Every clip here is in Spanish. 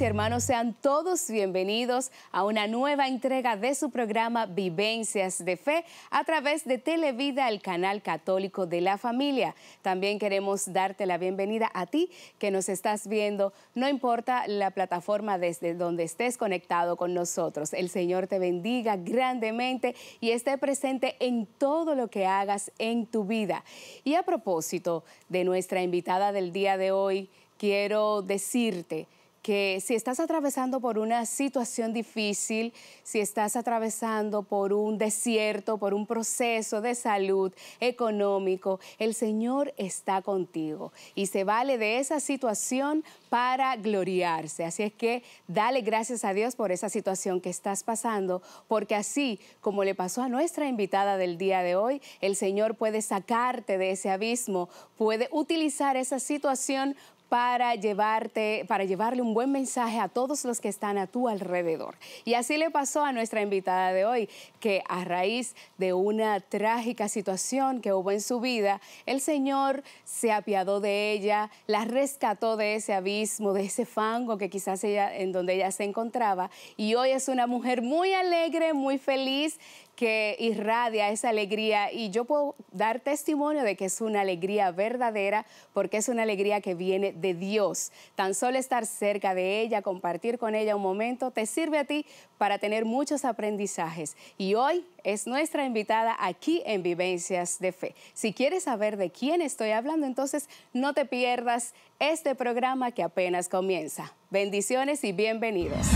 y hermanos, sean todos bienvenidos a una nueva entrega de su programa Vivencias de Fe a través de Televida, el canal católico de la familia. También queremos darte la bienvenida a ti que nos estás viendo, no importa la plataforma desde donde estés conectado con nosotros. El Señor te bendiga grandemente y esté presente en todo lo que hagas en tu vida. Y a propósito de nuestra invitada del día de hoy, quiero decirte que si estás atravesando por una situación difícil, si estás atravesando por un desierto, por un proceso de salud económico, el Señor está contigo y se vale de esa situación para gloriarse. Así es que dale gracias a Dios por esa situación que estás pasando, porque así como le pasó a nuestra invitada del día de hoy, el Señor puede sacarte de ese abismo, puede utilizar esa situación para llevarte, para llevarle un buen mensaje a todos los que están a tu alrededor. Y así le pasó a nuestra invitada de hoy, que a raíz de una trágica situación que hubo en su vida, el Señor se apiadó de ella, la rescató de ese abismo, de ese fango que quizás en donde ella se encontraba y hoy es una mujer muy alegre, muy feliz que irradia esa alegría y yo puedo dar testimonio de que es una alegría verdadera porque es una alegría que viene de Dios. Tan solo estar cerca de ella, compartir con ella un momento, te sirve a ti para tener muchos aprendizajes. Y hoy es nuestra invitada aquí en Vivencias de Fe. Si quieres saber de quién estoy hablando, entonces no te pierdas este programa que apenas comienza. Bendiciones y bienvenidos.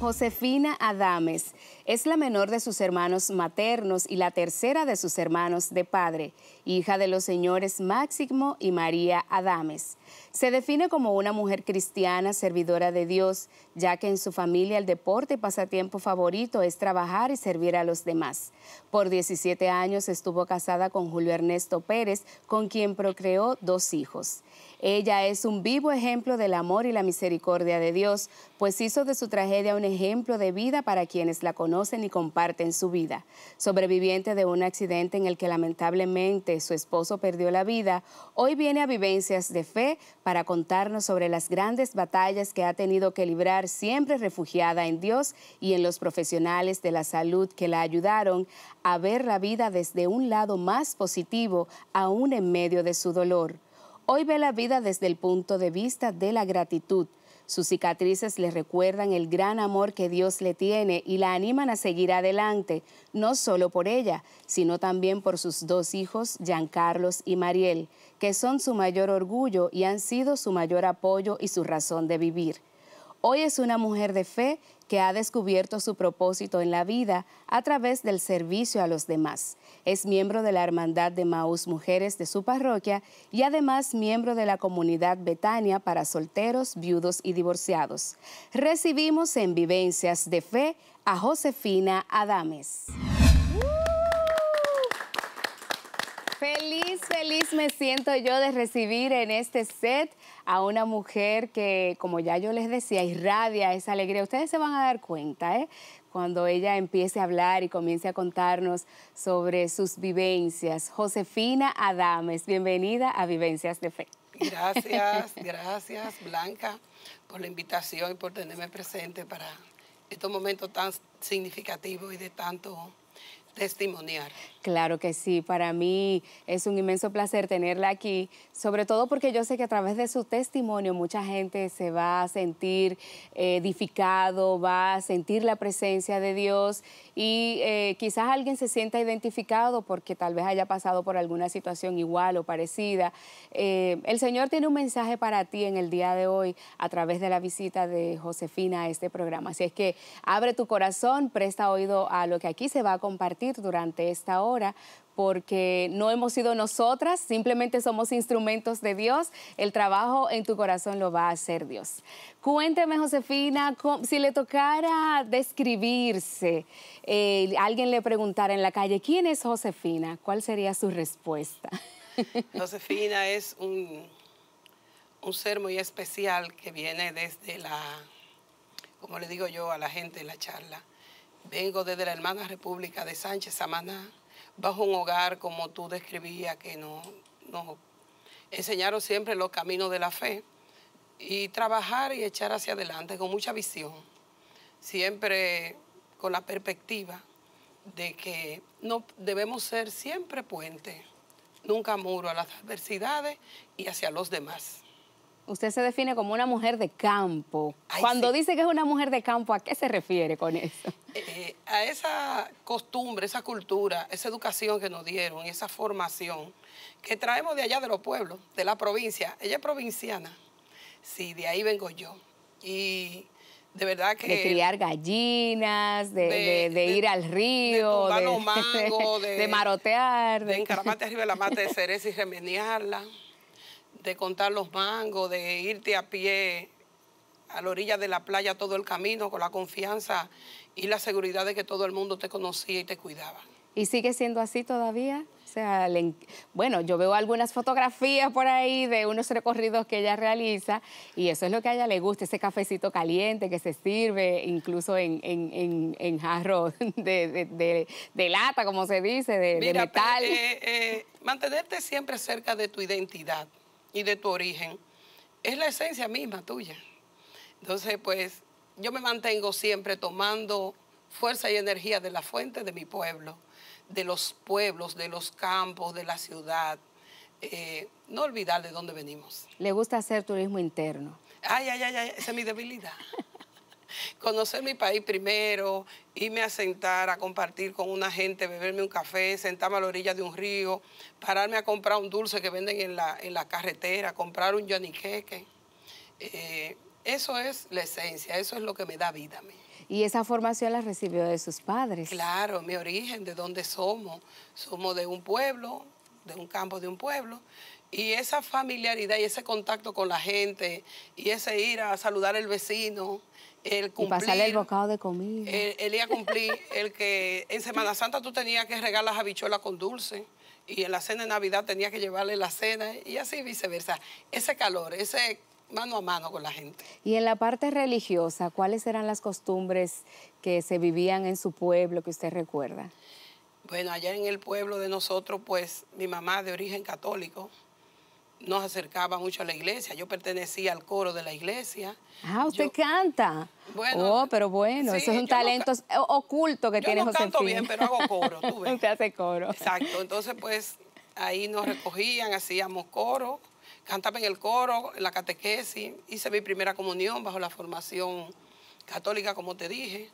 Josefina Adames es la menor de sus hermanos maternos y la tercera de sus hermanos de padre, hija de los señores Máximo y María Adames. Se define como una mujer cristiana, servidora de Dios, ya que en su familia el deporte y pasatiempo favorito es trabajar y servir a los demás. Por 17 años estuvo casada con Julio Ernesto Pérez, con quien procreó dos hijos. Ella es un vivo ejemplo del amor y la misericordia de Dios, pues hizo de su tragedia un ejemplo de vida para quienes la conocen ni y comparten su vida. Sobreviviente de un accidente en el que lamentablemente su esposo perdió la vida, hoy viene a Vivencias de Fe para contarnos sobre las grandes batallas que ha tenido que librar siempre refugiada en Dios y en los profesionales de la salud que la ayudaron a ver la vida desde un lado más positivo, aún en medio de su dolor. Hoy ve la vida desde el punto de vista de la gratitud sus cicatrices le recuerdan el gran amor que Dios le tiene y la animan a seguir adelante, no solo por ella, sino también por sus dos hijos, Giancarlos y Mariel, que son su mayor orgullo y han sido su mayor apoyo y su razón de vivir. Hoy es una mujer de fe que ha descubierto su propósito en la vida a través del servicio a los demás. Es miembro de la Hermandad de Maús Mujeres de su parroquia y además miembro de la comunidad Betania para solteros, viudos y divorciados. Recibimos en Vivencias de Fe a Josefina Adames. Feliz, feliz me siento yo de recibir en este set a una mujer que, como ya yo les decía, irradia esa alegría. Ustedes se van a dar cuenta, ¿eh? Cuando ella empiece a hablar y comience a contarnos sobre sus vivencias. Josefina Adames, bienvenida a Vivencias de Fe. Gracias, gracias Blanca por la invitación y por tenerme presente para estos momentos tan significativos y de tanto testimoniar. Claro que sí, para mí es un inmenso placer tenerla aquí, sobre todo porque yo sé que a través de su testimonio mucha gente se va a sentir eh, edificado, va a sentir la presencia de Dios y eh, quizás alguien se sienta identificado porque tal vez haya pasado por alguna situación igual o parecida. Eh, el Señor tiene un mensaje para ti en el día de hoy a través de la visita de Josefina a este programa, así es que abre tu corazón, presta oído a lo que aquí se va a compartir durante esta hora porque no hemos sido nosotras, simplemente somos instrumentos de Dios. El trabajo en tu corazón lo va a hacer Dios. Cuénteme, Josefina, si le tocara describirse, eh, alguien le preguntara en la calle, ¿quién es Josefina? ¿Cuál sería su respuesta? Josefina es un, un ser muy especial que viene desde la, como le digo yo a la gente en la charla, Vengo desde la hermana República de Sánchez, Samaná, bajo un hogar como tú describías, que nos no, enseñaron siempre los caminos de la fe y trabajar y echar hacia adelante con mucha visión, siempre con la perspectiva de que no debemos ser siempre puente, nunca muro a las adversidades y hacia los demás usted se define como una mujer de campo. Cuando dice que es una mujer de campo, ¿a qué se refiere con eso? Eh, eh, a esa costumbre, esa cultura, esa educación que nos dieron, esa formación que traemos de allá de los pueblos, de la provincia. Ella es provinciana. Sí, de ahí vengo yo. Y de verdad que... De criar gallinas, de, ir al río. De, mangos, de, marotear. De encaramarte arriba la mate de cereza y remeniarla de contar los mangos, de irte a pie a la orilla de la playa todo el camino con la confianza y la seguridad de que todo el mundo te conocía y te cuidaba. ¿Y sigue siendo así todavía? O sea, bueno, yo veo algunas fotografías por ahí de unos recorridos que ella realiza y eso es lo que a ella le gusta, ese cafecito caliente que se sirve incluso en, jarro de, lata, como se dice, de, metal. Eh, eh, mantenerte siempre cerca de tu identidad y de tu origen, es la esencia misma tuya. Entonces, pues yo me mantengo siempre tomando fuerza y energía de la fuente de mi pueblo, de los pueblos, de los campos, de la ciudad. Eh, no olvidar de dónde venimos. ¿Le gusta hacer turismo interno? Ay, ay, ay, ay esa es mi debilidad. conocer mi país primero, irme a sentar, a compartir con una gente, beberme un café, sentarme a la orilla de un río, pararme a comprar un dulce que venden en la, carretera, comprar un yoniqueque. Eh, eso es la esencia, eso es lo que me da vida a mí. Y esa formación la recibió de sus padres. Claro, mi origen, de dónde somos. Somos de un pueblo, de un campo de un pueblo. Y esa familiaridad y ese contacto con la gente y ese ir a saludar al vecino, el y pasarle el bocado de comida. él iba a cumplir, el que en Semana Santa tú tenías que regar las habichuelas con dulce y en la cena de Navidad tenías que llevarle la cena y así viceversa. Ese calor, ese mano a mano con la gente. Y en la parte religiosa, ¿cuáles eran las costumbres que se vivían en su pueblo que usted recuerda? Bueno, allá en el pueblo de nosotros, pues mi mamá de origen católico, nos acercaba mucho a la iglesia. Yo pertenecía al coro de la iglesia. Ah, usted canta. Bueno. Oh, pero bueno, eso es un talento oculto que yo tiene no canto bien, pero hago coro, tú ves. Usted hace coro. Exacto, entonces pues ahí nos recogían, hacíamos coro, cantaba en el coro, en la catequesis, hice mi primera comunión bajo la formación católica, como te dije,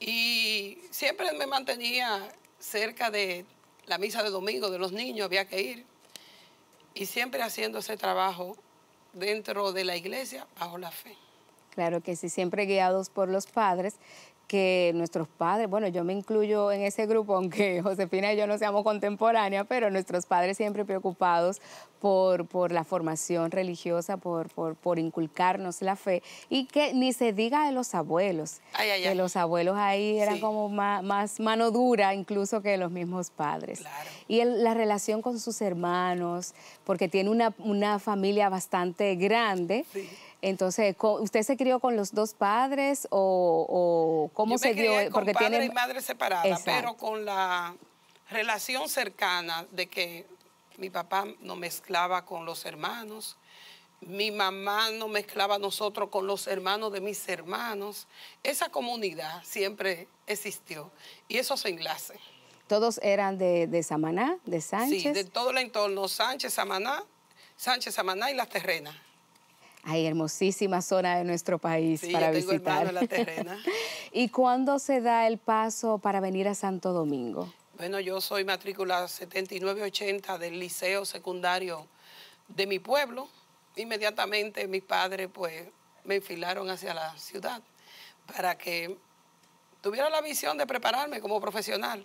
y siempre me mantenía cerca de la misa de domingo de los niños, había que ir y siempre haciendo ese trabajo dentro de la iglesia bajo la fe. Claro que sí, siempre guiados por los padres que nuestros padres, bueno, yo me incluyo en ese grupo, aunque Josefina y yo no seamos contemporáneas, pero nuestros padres siempre preocupados por, por la formación religiosa, por, por, inculcarnos la fe, y que ni se diga de los abuelos, que los abuelos ahí eran como más, mano dura incluso que los mismos padres. Y la relación con sus hermanos, porque tiene una, una familia bastante grande. Entonces, ¿usted se crió con los dos padres o, cómo se crió? porque padre tiene... y madre separada, pero con la relación cercana de que mi papá no mezclaba con los hermanos, mi mamá no mezclaba nosotros con los hermanos de mis hermanos. Esa comunidad siempre existió y eso se enlace. ¿Todos eran de, Samaná, de Sánchez? Sí, de todo el entorno, Sánchez, Samaná, Sánchez, Samaná y Las Terrenas. Hay hermosísima zona de nuestro país sí, para yo tengo visitar. la terrena. ¿Y cuándo se da el paso para venir a Santo Domingo? Bueno, yo soy matrícula 7980 del liceo secundario de mi pueblo. Inmediatamente mis padres pues me enfilaron hacia la ciudad para que tuviera la visión de prepararme como profesional.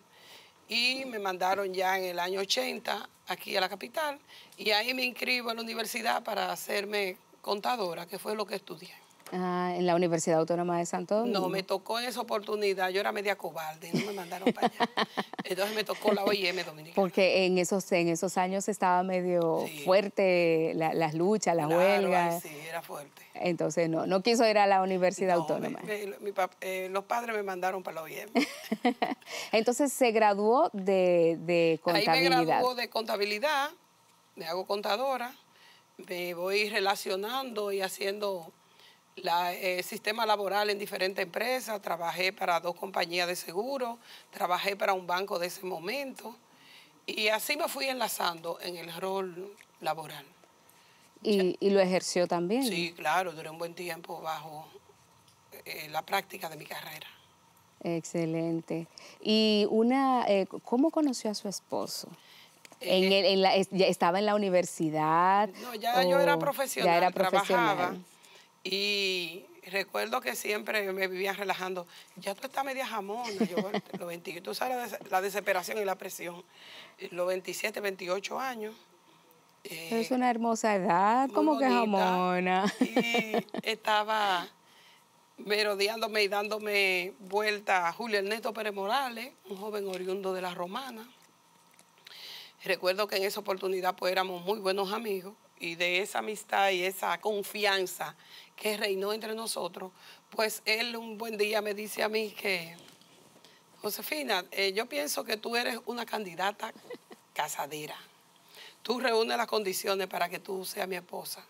Y me mandaron ya en el año 80 aquí a la capital y ahí me inscribo en la universidad para hacerme contadora, que fue lo que estudié. Ah, en la Universidad Autónoma de Santo Domingo. No, me tocó esa oportunidad. Yo era media cobarde, no me mandaron para allá. Entonces me tocó la OIM dominicana. Porque en esos, en esos años estaba medio fuerte las luchas, las claro, huelgas. Sí, era fuerte. Entonces no, no quiso ir a la Universidad Autónoma. Eh, los padres me mandaron para la OIM. Entonces se graduó de, de contabilidad. Ahí me graduó de contabilidad, me hago contadora me voy relacionando y haciendo el eh, sistema laboral en diferentes empresas, trabajé para dos compañías de seguro, trabajé para un banco de ese momento y así me fui enlazando en el rol laboral. ¿Y, lo ejerció también? Sí, claro, duré un buen tiempo bajo eh, la práctica de mi carrera. Excelente. ¿Y una, eh, cómo conoció a su esposo? estaba en la universidad. No, ya yo era profesional, trabajaba. Y recuerdo que siempre me vivía relajando. Ya tú estás media jamona. Yo, tú sabes la, desesperación y la presión. Los 27, 28 años. Eh, es una hermosa edad, como que jamona. estaba merodeándome y dándome vuelta a Julio Ernesto Pérez Morales, un joven oriundo de la Romana. Recuerdo que en esa oportunidad pues éramos muy buenos amigos y de esa amistad y esa confianza que reinó entre nosotros, pues él un buen día me dice a mí que, Josefina, eh, yo pienso que tú eres una candidata casadera. Tú reúnes las condiciones para que tú seas mi esposa.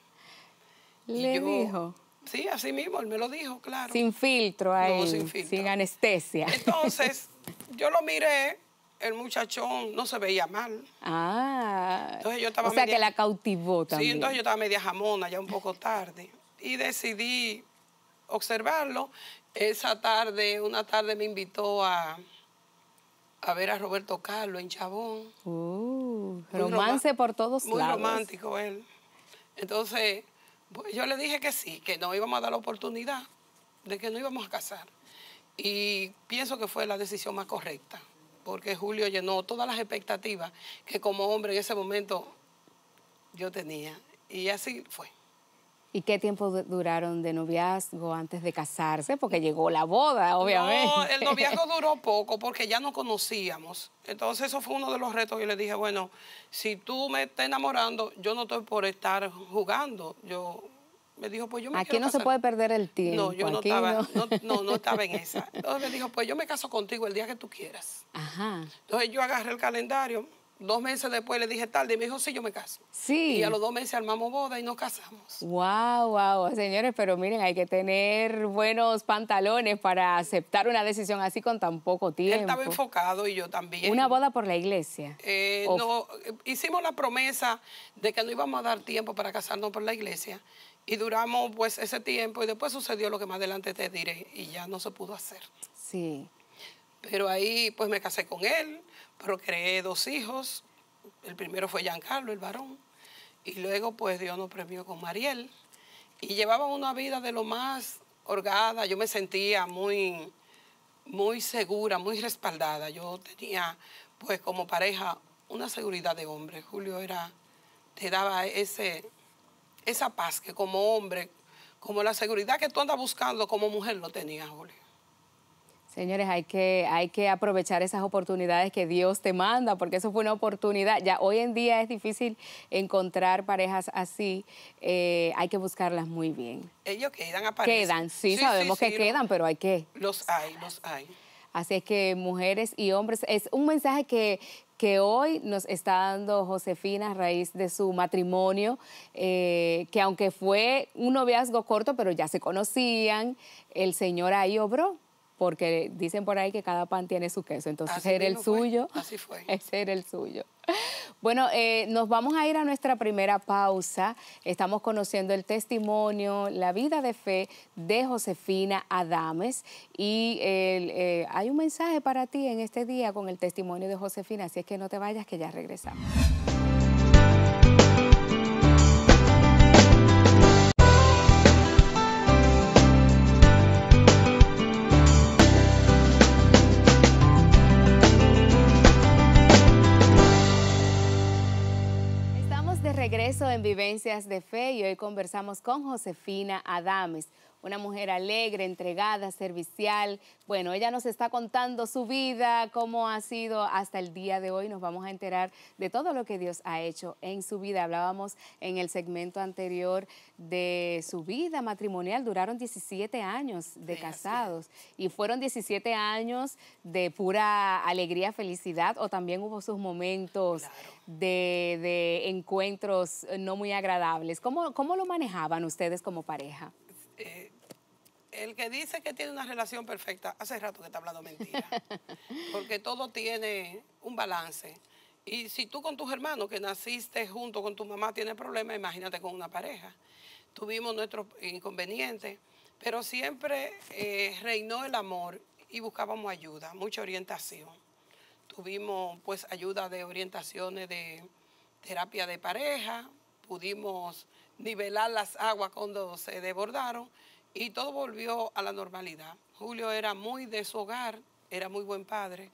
Le y dijo. Sí, así mismo, él me lo dijo, claro. Sin filtro ahí. Sin anestesia. Entonces, yo lo miré el muchachón no se veía mal. Ah. Entonces yo estaba o sea que la cautivó también. Sí, entonces yo estaba media jamona ya un poco tarde. Y decidí observarlo. Esa tarde, una tarde me invitó a, a ver a Roberto Carlos en Chabón. Uh, romance por todos lados. Muy romántico él. Entonces, pues, yo le dije que sí, que no íbamos a dar la oportunidad de que no íbamos a casar. Y pienso que fue la decisión más correcta porque Julio llenó todas las expectativas que como hombre en ese momento yo tenía. Y así fue. ¿Y qué tiempo duraron de noviazgo antes de casarse? Porque llegó la boda, obviamente. No, el noviazgo duró poco porque ya no conocíamos. Entonces eso fue uno de los retos. Yo le dije, bueno, si tú me estás enamorando, yo no estoy por estar jugando. Yo me dijo, pues yo me Aquí no se puede perder el tiempo. No, yo no estaba, no. No, estaba, en esa. Entonces me dijo, pues yo me caso contigo el día que tú quieras. Ajá. Entonces yo agarré el calendario. Dos meses después le dije tal y me dijo, sí, yo me caso. Sí. Y a los dos meses armamos boda y nos casamos. Wow, wow, señores, pero miren, hay que tener buenos pantalones para aceptar una decisión así con tan poco tiempo. Él estaba enfocado y yo también. ¿Una boda por la iglesia? Eh, no, eh, hicimos la promesa de que no íbamos a dar tiempo para casarnos por la iglesia y duramos pues ese tiempo y después sucedió lo que más adelante te diré y ya no se pudo hacer. Sí. Pero ahí pues me casé con él, pero creé dos hijos. El primero fue Giancarlo, el varón. Y luego pues Dios nos premió con Mariel. Y llevaba una vida de lo más holgada. Yo me sentía muy, muy segura, muy respaldada. Yo tenía pues como pareja una seguridad de hombre. Julio era, te daba ese esa paz que como hombre, como la seguridad que tú andas buscando como mujer no tenías, Julio. Señores, hay que, hay que aprovechar esas oportunidades que Dios te manda, porque eso fue una oportunidad. Ya hoy en día es difícil encontrar parejas así, eh, hay que buscarlas muy bien. Ellos quedan, a aparecen. Quedan, sí, sabemos que quedan, pero hay que... Los hay, los hay. Así es que mujeres y hombres, es un mensaje que, que hoy nos está dando Josefina a raíz de su matrimonio, eh, que aunque fue un noviazgo corto, pero ya se conocían, el Señor ahí obró porque dicen por ahí que cada pan tiene su queso, entonces ese era el suyo. Así fue. Ese era el suyo. Bueno, eh, nos vamos a ir a nuestra primera pausa. Estamos conociendo el testimonio, la vida de fe de Josefina Adames. Y eh, hay un mensaje para ti en este día con el testimonio de Josefina, así es que no te vayas, que ya regresamos. regreso en Vivencias de Fe y hoy conversamos con Josefina Adames, una mujer alegre, entregada, servicial. Bueno, ella nos está contando su vida, cómo ha sido hasta el día de hoy. Nos vamos a enterar de todo lo que Dios ha hecho en su vida. Hablábamos en el segmento anterior de su vida matrimonial. Duraron 17 años de casados y fueron 17 años de pura alegría, felicidad o también hubo sus momentos de, encuentros eh, no muy agradables. ¿Cómo, lo manejaban ustedes como pareja? Eh, el que dice que tiene una relación perfecta, hace rato que está hablando mentira, porque todo tiene un balance. Y si tú con tus hermanos que naciste junto con tu mamá tienes problemas, imagínate con una pareja. Tuvimos nuestros inconvenientes, pero siempre eh, reinó el amor y buscábamos ayuda, mucha orientación tuvimos pues ayuda de orientaciones de terapia de pareja, pudimos nivelar las aguas cuando se desbordaron y todo volvió a la normalidad. Julio era muy de su hogar, era muy buen padre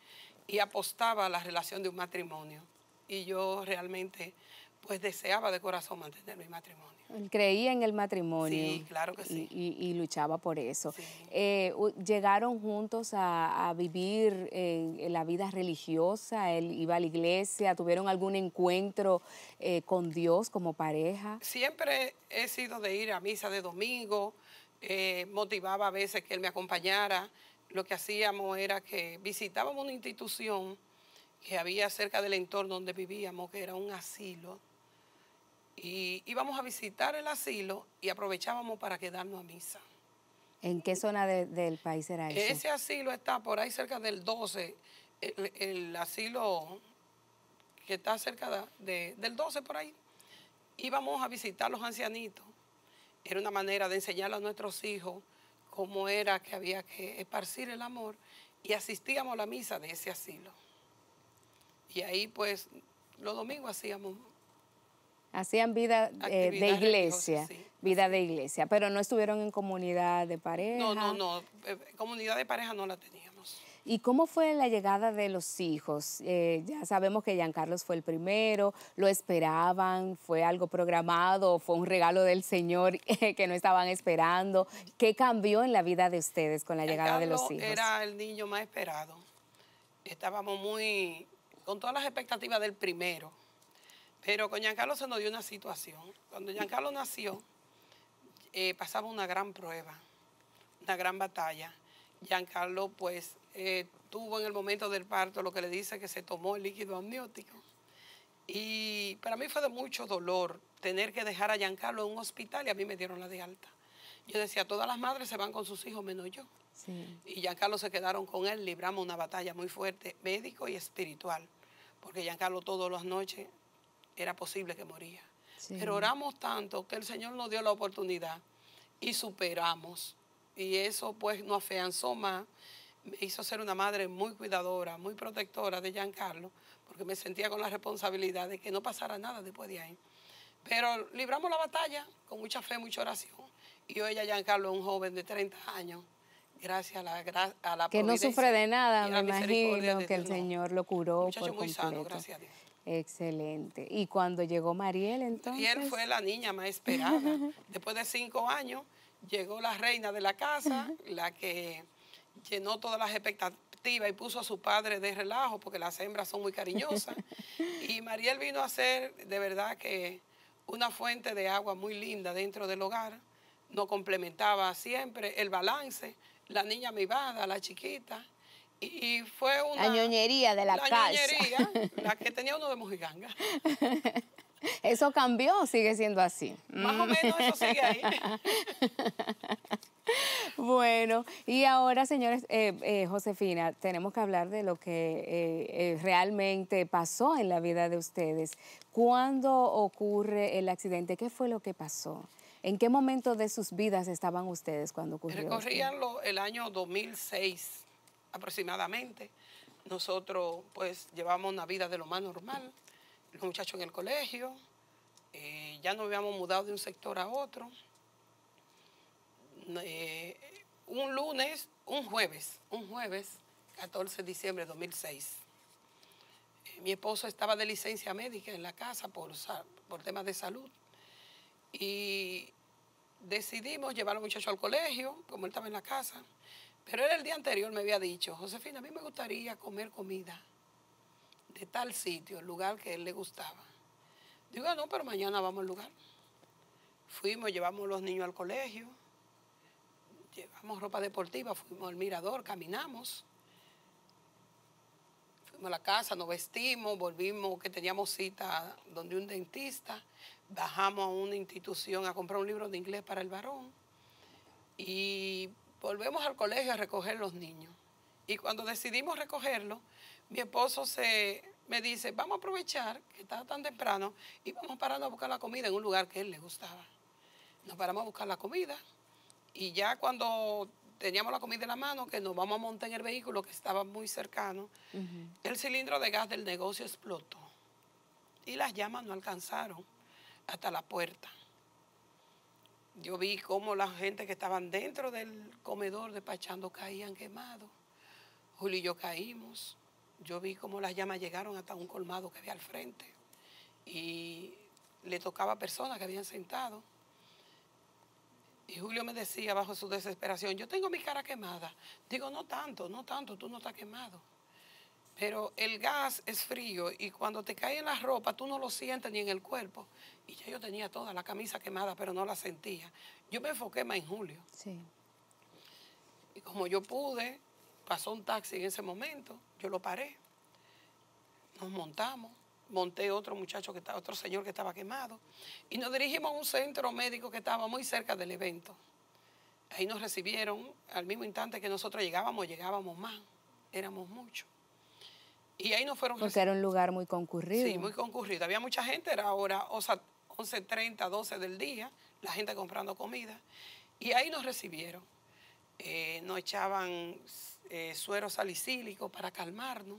y apostaba a la relación de un matrimonio. Y yo realmente pues deseaba de corazón mantener mi matrimonio creía en el matrimonio. claro Y, luchaba por eso. Eh, ¿Llegaron juntos a, vivir la vida religiosa? ¿Él iba a la iglesia? ¿Tuvieron algún encuentro eh, con Dios como pareja? Siempre he sido de ir a misa de domingo. Eh, motivaba a veces que él me acompañara. Lo que hacíamos era que visitábamos una institución que había cerca del entorno donde vivíamos, que era un asilo y íbamos a visitar el asilo y aprovechábamos para quedarnos a misa. ¿En qué zona del país era eso? Ese asilo está por ahí cerca del 12, el, asilo que está cerca del 12 por ahí. Íbamos a visitar los ancianitos. Era una manera de enseñar a nuestros hijos cómo era que había que esparcir el amor y asistíamos a la misa de ese asilo. Y ahí pues los domingos hacíamos Hacían vida eh, de iglesia, vida de iglesia, pero no estuvieron en comunidad de pareja. No, no, no, eh, comunidad de pareja no la teníamos. ¿Y cómo fue la llegada de los hijos? Eh, ya sabemos que Giancarlos fue el primero, lo esperaban, fue algo programado, fue un regalo del Señor que no estaban esperando. ¿Qué cambió en la vida de ustedes con la llegada de los hijos? Era el niño más esperado. Estábamos muy con todas las expectativas del primero. Pero con Giancarlo se nos dio una situación. Cuando Giancarlo nació, eh, pasaba una gran prueba, una gran batalla. Giancarlo, pues, eh, tuvo en el momento del parto lo que le dice que se tomó el líquido amniótico. Y para mí fue de mucho dolor tener que dejar a Giancarlo en un hospital y a mí me dieron la de alta. Yo decía, todas las madres se van con sus hijos menos yo. Y Giancarlo se quedaron con él, libramos una batalla muy fuerte, médico y espiritual, porque Giancarlo todas las noches era posible que moría. Pero oramos tanto que el Señor nos dio la oportunidad y superamos. Y eso pues nos afianzó más. Me hizo ser una madre muy cuidadora, muy protectora de Giancarlo, porque me sentía con la responsabilidad de que no pasara nada después de ahí. Pero libramos la batalla con mucha fe, mucha oración. Y hoy ya Giancarlo es un joven de 30 años gracias a la, a la que no sufre de nada, me imagino que el Señor lo curó. Muchacho muy sano, gracias a Dios. Excelente. ¿Y cuando llegó Mariel entonces? Mariel fue la niña más esperada. Después de cinco años llegó la reina de la casa, la que llenó todas las expectativas y puso a su padre de relajo porque las hembras son muy cariñosas. y Mariel vino a ser de verdad que una fuente de agua muy linda dentro del hogar. no complementaba siempre el balance, la niña mimada, la chiquita, y fue una... La de la, la la que tenía uno de mojiganga. ¿Eso cambió sigue siendo así? Más o mm. menos eso sigue ahí. Bueno, y ahora, señores, eh, eh, Josefina, tenemos que hablar de lo que eh, realmente pasó en la vida de ustedes. ¿Cuándo ocurre el accidente? ¿Qué fue lo que pasó? ¿En qué momento de sus vidas estaban ustedes cuando ocurrió? Recorrían el año 2006 aproximadamente. Nosotros pues llevamos una vida de lo más normal, los muchachos en el colegio, eh, ya nos habíamos mudado de un sector a otro. Eh, un lunes, un jueves, un jueves, 14 de diciembre de 2006. Eh, mi esposo estaba de licencia médica en la casa por, por temas de salud y decidimos llevar a los muchachos al colegio, como él estaba en la casa pero él el día anterior me había dicho, Josefina, a mí me gustaría comer comida de tal sitio, el lugar que él le gustaba. Digo, ah, no, pero mañana vamos al lugar. Fuimos, llevamos los niños al colegio, llevamos ropa deportiva, fuimos al mirador, caminamos. Fuimos a la casa, nos vestimos, volvimos, que teníamos cita donde un dentista, bajamos a una institución a comprar un libro de inglés para el varón y volvemos al colegio a recoger los niños. Y cuando decidimos recogerlos, mi esposo se, me dice, vamos a aprovechar que estaba tan temprano y vamos parando a buscar la comida en un lugar que a él le gustaba. Nos paramos a buscar la comida y ya cuando teníamos la comida en la mano, que nos vamos a montar en el vehículo que estaba muy cercano, el cilindro de gas del negocio explotó y las llamas no alcanzaron hasta la puerta. Yo vi cómo la gente que estaban dentro del comedor despachando caían quemados. Julio y yo caímos. Yo vi cómo las llamas llegaron hasta un colmado que había al frente. Y le tocaba a personas que habían sentado. Y Julio me decía, bajo su desesperación, yo tengo mi cara quemada. Digo, no tanto, no tanto, tú no estás quemado. Pero el gas es frío y cuando te cae en la ropa tú no lo sientes ni en el cuerpo. Y ya yo tenía toda la camisa quemada, pero no la sentía. Yo me enfoqué más en julio. Sí. Y como yo pude, pasó un taxi en ese momento, yo lo paré. Nos montamos, monté otro muchacho que estaba, otro señor que estaba quemado y nos dirigimos a un centro médico que estaba muy cerca del evento. Ahí nos recibieron al mismo instante que nosotros llegábamos, llegábamos más, éramos muchos. Y ahí nos fueron... Porque era un lugar muy concurrido. Sí, muy concurrido. Había mucha gente, era ahora 11.30, 12 del día, la gente comprando comida. Y ahí nos recibieron. Eh, nos echaban eh, suero salicílico para calmarnos.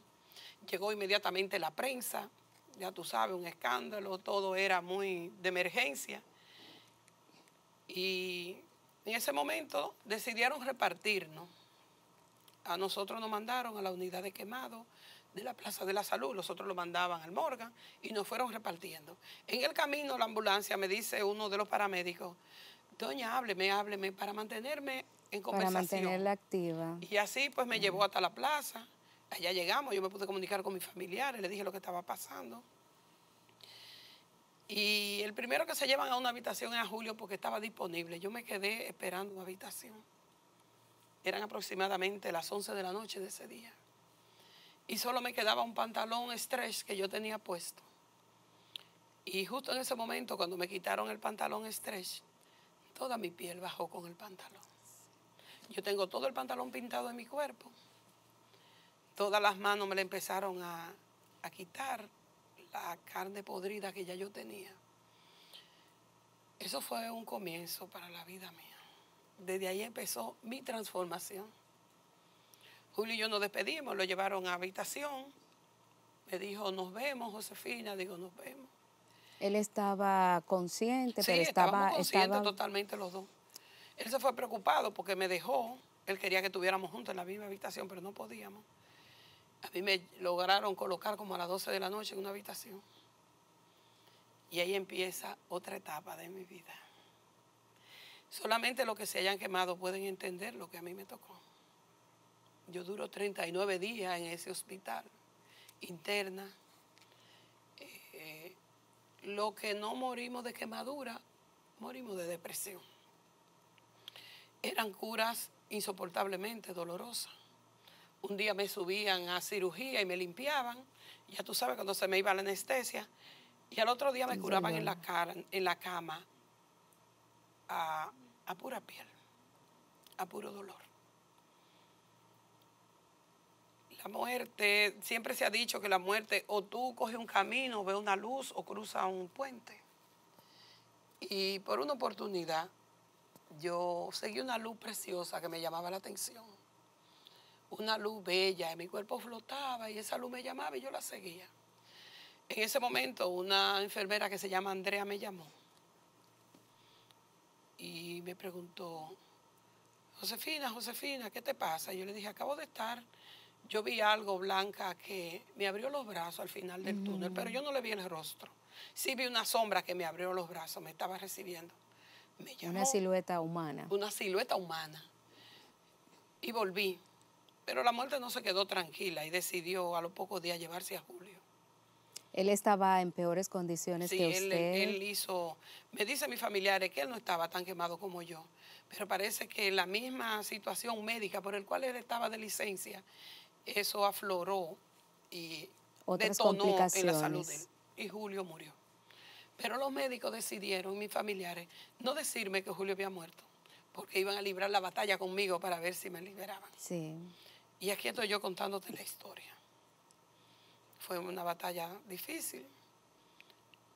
Llegó inmediatamente la prensa, ya tú sabes, un escándalo, todo era muy de emergencia. Y en ese momento decidieron repartirnos. A nosotros nos mandaron a la unidad de quemado, de la Plaza de la Salud, los otros lo mandaban al Morgan y nos fueron repartiendo. En el camino la ambulancia me dice uno de los paramédicos, doña, hábleme, hábleme, para mantenerme en conversación. Para mantenerla activa. Y así pues me llevó hasta la plaza, allá llegamos, yo me pude comunicar con mis familiares, le dije lo que estaba pasando. Y el primero que se llevan a una habitación era Julio porque estaba disponible. Yo me quedé esperando una habitación. Eran aproximadamente las 11 de la noche de ese día y solo me quedaba un pantalón stretch que yo tenía puesto. Y justo en ese momento, cuando me quitaron el pantalón stretch, toda mi piel bajó con el pantalón. Yo tengo todo el pantalón pintado en mi cuerpo. Todas las manos me le empezaron a, a quitar la carne podrida que ya yo tenía. Eso fue un comienzo para la vida mía. Desde ahí empezó mi transformación. Julio y yo nos despedimos, lo llevaron a habitación. Me dijo, nos vemos, Josefina. Digo, nos vemos. Él estaba consciente, pero estaba... consciente totalmente los dos. Él se fue preocupado porque me dejó. Él quería que estuviéramos juntos en la misma habitación, pero no podíamos. A mí me lograron colocar como a las 12 de la noche en una habitación. Y ahí empieza otra etapa de mi vida. Solamente los que se hayan quemado pueden entender lo que a mí me tocó. Yo duro 39 días en ese hospital, interna. Eh, lo que no morimos de quemadura, morimos de depresión. Eran curas insoportablemente dolorosas. Un día me subían a cirugía y me limpiaban. Ya tú sabes, cuando se me iba la anestesia. Y al otro día me curaban en la, cara, en la cama a pura piel, a puro dolor. La muerte, siempre se ha dicho que la muerte, o tú coges un camino, ve una luz o cruza un puente. Y por una oportunidad, yo seguí una luz preciosa que me llamaba la atención. Una luz bella, y mi cuerpo flotaba y esa luz me llamaba y yo la seguía. En ese momento, una enfermera que se llama Andrea me llamó y me preguntó, Josefina, Josefina, ¿qué te pasa? Yo le dije, acabo de estar yo vi algo blanca que me abrió los brazos al final del túnel, pero yo no le vi el rostro. Sí vi una sombra que me abrió los brazos, me estaba recibiendo. una silueta humana. Una silueta humana. Y volví. Pero la muerte no se quedó tranquila y decidió a los pocos días llevarse a Julio. Él estaba en peores condiciones que usted. Él, él hizo, me dicen mis familiares que él no estaba tan quemado como yo, pero parece que la misma situación médica por el cual él estaba de licencia eso afloró y detonó en la salud de él. Y Julio murió. Pero los médicos decidieron, mis familiares, no decirme que Julio había muerto, porque iban a librar la batalla conmigo para ver si me liberaban. Sí. Y aquí estoy yo contándote la historia. Fue una batalla difícil.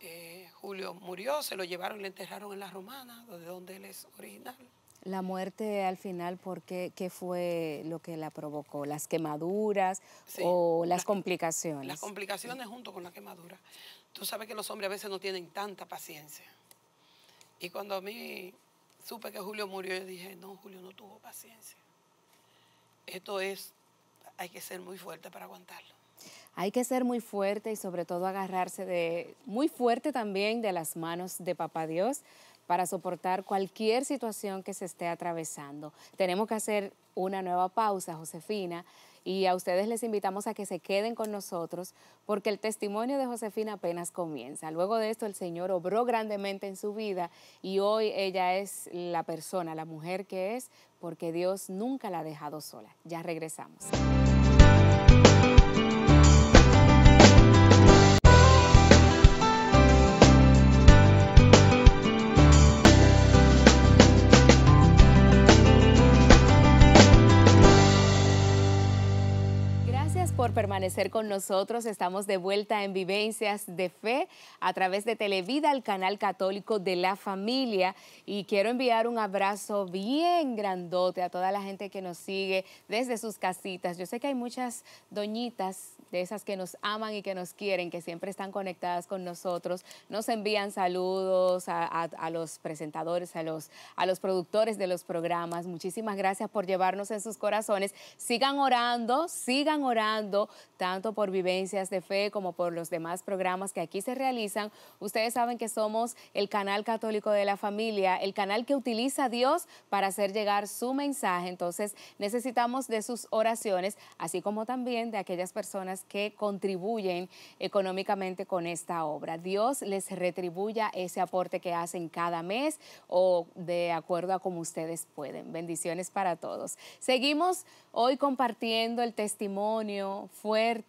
Eh, Julio murió, se lo llevaron y le enterraron en la Romana, de donde él es original. La muerte al final, ¿por qué, fue lo que la provocó? ¿Las quemaduras o las, complicaciones? Las complicaciones junto con la quemadura. Tú sabes que los hombres a veces no tienen tanta paciencia. Y cuando a mí supe que Julio murió, yo dije, no, Julio no tuvo paciencia. Esto es, hay que ser muy fuerte para aguantarlo. Hay que ser muy fuerte y sobre todo agarrarse de, muy fuerte también de las manos de Papá Dios, para soportar cualquier situación que se esté atravesando. Tenemos que hacer una nueva pausa, Josefina, y a ustedes les invitamos a que se queden con nosotros porque el testimonio de Josefina apenas comienza. Luego de esto el Señor obró grandemente en su vida y hoy ella es la persona, la mujer que es, porque Dios nunca la ha dejado sola. Ya regresamos. por permanecer con nosotros. Estamos de vuelta en Vivencias de Fe a través de Televida, el canal católico de la familia. Y quiero enviar un abrazo bien grandote a toda la gente que nos sigue desde sus casitas. Yo sé que hay muchas doñitas de esas que nos aman y que nos quieren, que siempre están conectadas con nosotros, nos envían saludos a, los presentadores, a los, a los productores de los programas. Muchísimas gracias por llevarnos en sus corazones. Sigan orando, sigan orando, tanto por vivencias de fe como por los demás programas que aquí se realizan. Ustedes saben que somos el canal católico de la familia, el canal que utiliza Dios para hacer llegar su mensaje. Entonces necesitamos de sus oraciones, así como también de aquellas personas que contribuyen económicamente con esta obra. Dios les retribuya ese aporte que hacen cada mes o de acuerdo a como ustedes pueden. Bendiciones para todos. Seguimos hoy compartiendo el testimonio fuerte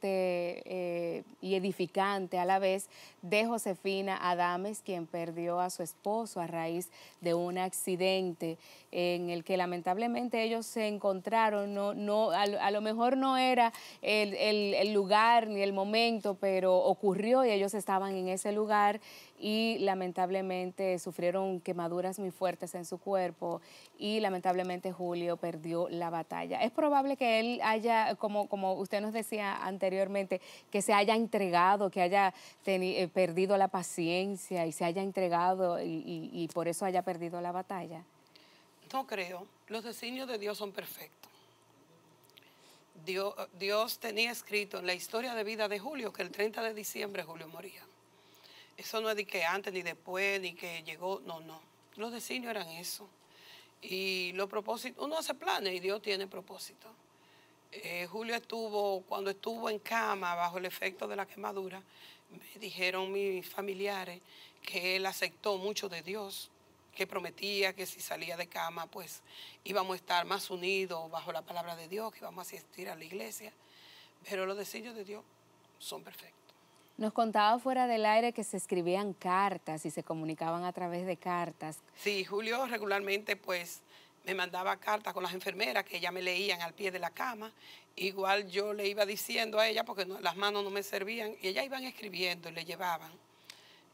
eh, y edificante a la vez de Josefina Adames, quien perdió a su esposo a raíz de un accidente en el que lamentablemente ellos se encontraron. No, no, a, lo mejor no era el lugar ni el momento, pero ocurrió y ellos estaban en ese lugar y lamentablemente sufrieron quemaduras muy fuertes en su cuerpo y lamentablemente Julio perdió la batalla. Es probable que él haya, como, como usted nos decía anteriormente, que se haya entregado, que haya eh, perdido la paciencia y se haya entregado y, por eso haya perdido la batalla. No creo. Los designios de Dios son perfectos. Dios, Dios, tenía escrito en la historia de vida de Julio que el 30 de diciembre Julio moría. Eso no es de que antes ni después, ni que llegó, no, no. Los designios eran eso. Y los propósitos, uno hace planes y Dios tiene propósitos. Eh, Julio estuvo, cuando estuvo en cama bajo el efecto de la quemadura, me dijeron mis familiares que él aceptó mucho de Dios, que prometía que si salía de cama, pues íbamos a estar más unidos bajo la palabra de Dios, que íbamos a asistir a la iglesia. Pero los designios de Dios son perfectos. Nos contaba fuera del aire que se escribían cartas y se comunicaban a través de cartas. Sí, Julio regularmente pues me mandaba cartas con las enfermeras que ella me leían al pie de la cama. Igual yo le iba diciendo a ella porque las manos no me servían y ella iban escribiendo y le llevaban.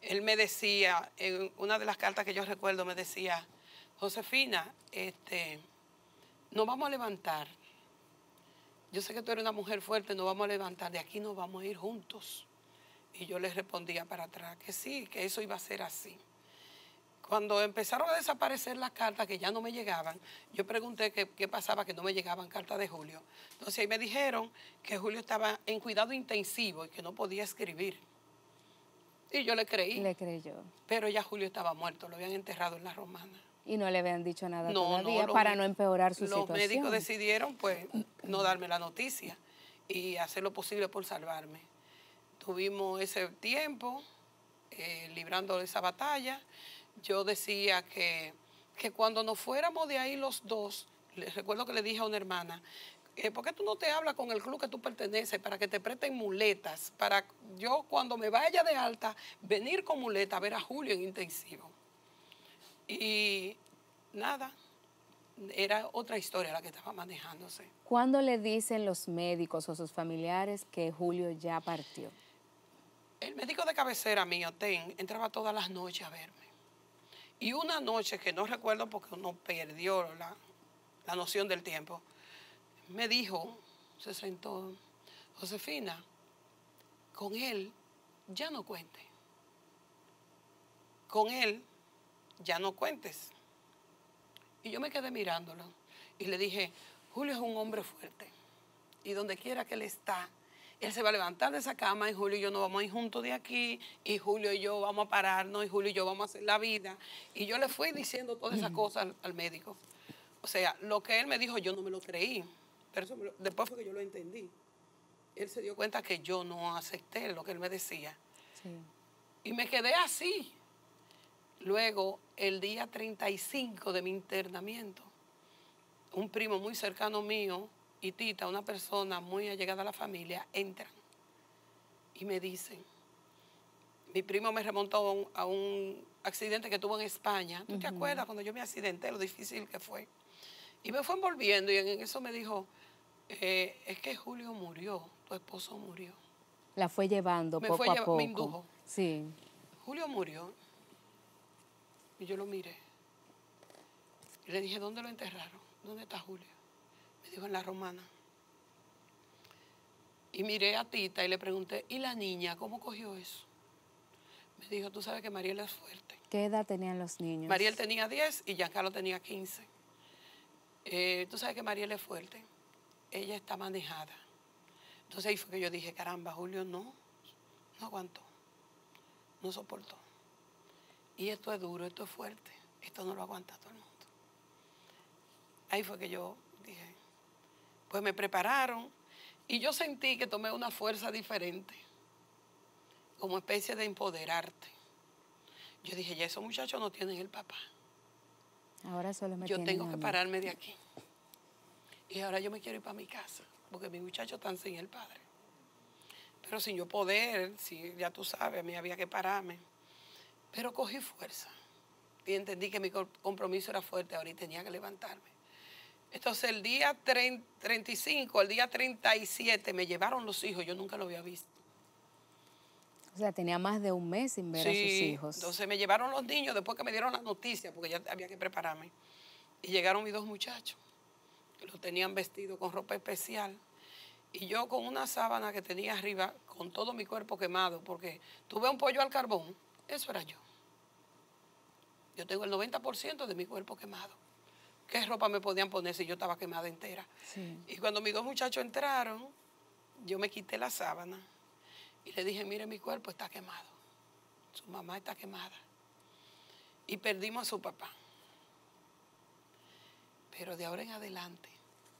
Él me decía, en una de las cartas que yo recuerdo me decía, Josefina, este, nos vamos a levantar. Yo sé que tú eres una mujer fuerte, nos vamos a levantar, de aquí nos vamos a ir juntos. Y yo les respondía para atrás que sí, que eso iba a ser así. Cuando empezaron a desaparecer las cartas que ya no me llegaban, yo pregunté qué, pasaba que no me llegaban cartas de Julio. Entonces ahí me dijeron que Julio estaba en cuidado intensivo y que no podía escribir. Y yo le creí. Le creyó. Pero ya Julio estaba muerto, lo habían enterrado en la romana. Y no le habían dicho nada todavía para no empeorar su situación. Los médicos decidieron pues no darme la noticia y hacer lo posible por salvarme. Tuvimos ese tiempo eh, librando esa batalla. Yo decía que, cuando nos fuéramos de ahí los dos, recuerdo que le dije a una hermana, eh, ¿por qué tú no te hablas con el club que tú perteneces para que te presten muletas? Para yo cuando me vaya de alta, venir con muleta a ver a Julio en intensivo. Y nada, era otra historia la que estaba manejándose. ¿Cuándo le dicen los médicos o sus familiares que Julio ya partió? El médico de cabecera mío, Ten, entraba todas las noches a verme. Y una noche, que no recuerdo porque uno perdió la, la noción del tiempo, me dijo, se sentó, Josefina, con él ya no cuentes. Con él ya no cuentes. Y yo me quedé mirándolo y le dije, Julio es un hombre fuerte y donde quiera que él está, él se va a levantar de esa cama y Julio y yo nos vamos a ir juntos de aquí y Julio y yo vamos a pararnos y Julio y yo vamos a hacer la vida. Y yo le fui diciendo todas esas cosas al, médico. O sea, lo que él me dijo yo no me lo creí, pero después fue que yo lo entendí. Él se dio cuenta que yo no acepté lo que él me decía. Y me quedé así. Luego, el día 35 de mi internamiento, un primo muy cercano mío, y Tita, una persona muy allegada a la familia, entran y me dicen, mi primo me remontó a un, accidente que tuvo en España. ¿Tú te acuerdas cuando yo me accidenté, lo difícil que fue? Y me fue envolviendo y en eso me dijo, eh, es que Julio murió, tu esposo murió. La fue llevando poco a poco. Me indujo. Sí. Julio murió y yo lo miré. Y le dije, ¿dónde lo enterraron? ¿Dónde está Julio? dijo en la romana. Y miré a Tita y le pregunté, ¿y la niña cómo cogió eso? Me dijo, tú sabes que Mariela es fuerte. ¿Qué edad tenían los niños? Mariel tenía 10 y Giancarlo tenía 15. Eh, tú sabes que Mariela es fuerte. Ella está manejada. Entonces ahí fue que yo dije, caramba, Julio no, no aguantó, no soportó. Y esto es duro, esto es fuerte, esto no lo aguanta todo el mundo. Ahí fue que yo pues me prepararon y yo sentí que tomé una fuerza diferente, como especie de empoderarte. Yo dije, ya esos muchachos no tienen el papá. Ahora solo me Yo tengo que pararme de aquí. Y ahora yo me quiero ir para mi casa, porque mis muchachos están sin el padre. Pero sin yo poder, si ya tú sabes, a mí había que pararme. Pero cogí fuerza y entendí que mi compromiso era fuerte, ahorita tenía que levantarme. Entonces el día 35, el día 37 me llevaron los hijos, yo nunca lo había visto. O sea, tenía más de un mes sin ver a sus hijos. Entonces me llevaron los niños después que me dieron la noticia, porque ya había que prepararme. Y llegaron mis dos muchachos, que los tenían vestidos con ropa especial. Y yo con una sábana que tenía arriba, con todo mi cuerpo quemado, porque tuve un pollo al carbón, eso era yo. Yo tengo el 90% de mi cuerpo quemado qué ropa me podían poner si yo estaba quemada entera. Y cuando mis dos muchachos entraron, yo me quité la sábana y le dije, mire, mi cuerpo está quemado, su mamá está quemada. Y perdimos a su papá. Pero de ahora en adelante,